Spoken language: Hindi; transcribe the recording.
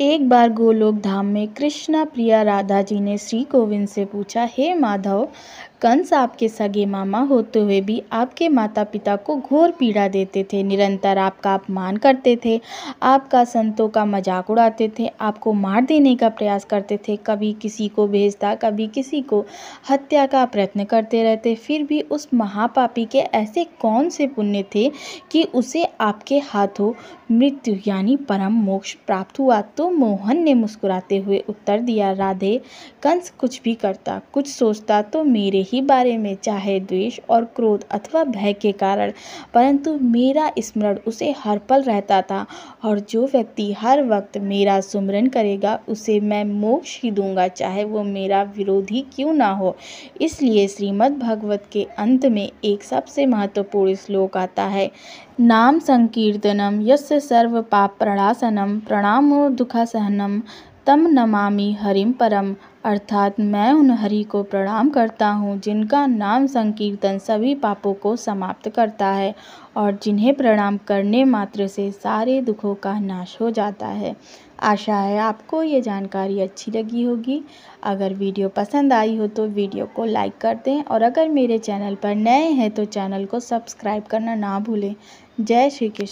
एक बार गोलोक धाम में कृष्णा प्रिया राधा जी ने श्री गोविंद से पूछा हे माधव कंस आपके सगे मामा होते हुए भी आपके माता पिता को घोर पीड़ा देते थे निरंतर आपका अपमान करते थे आपका संतों का मजाक उड़ाते थे आपको मार देने का प्रयास करते थे कभी किसी को भेजता कभी किसी को हत्या का प्रयत्न करते रहते फिर भी उस महापापी के ऐसे कौन से पुण्य थे कि उसे आपके हाथों मृत्यु यानी परम मोक्ष प्राप्त हुआ तो मोहन ने मुस्कुराते हुए उत्तर दिया राधे कंस कुछ भी करता कुछ सोचता तो मेरे ही बारे में चाहे द्वेष और क्रोध अथवा भय के कारण परंतु मेरा स्मरण उसे हर पल रहता था और जो व्यक्ति हर वक्त मेरा सुमरण करेगा उसे मैं मोक्ष ही दूंगा चाहे वो मेरा विरोधी क्यों ना हो इसलिए श्रीमद् भगवत के अंत में एक सबसे महत्वपूर्ण श्लोक आता है नाम संकीर्तनम यस्य सर्व पाप प्रणासनम प्रणाम दुख सहनम तम नमामि हरिम परम अर्थात मैं उन हरि को प्रणाम करता हूँ जिनका नाम संकीर्तन सभी पापों को समाप्त करता है और जिन्हें प्रणाम करने मात्र से सारे दुखों का नाश हो जाता है आशा है आपको ये जानकारी अच्छी लगी होगी अगर वीडियो पसंद आई हो तो वीडियो को लाइक कर दें और अगर मेरे चैनल पर नए हैं तो चैनल को सब्सक्राइब करना ना भूलें जय श्री कृष्ण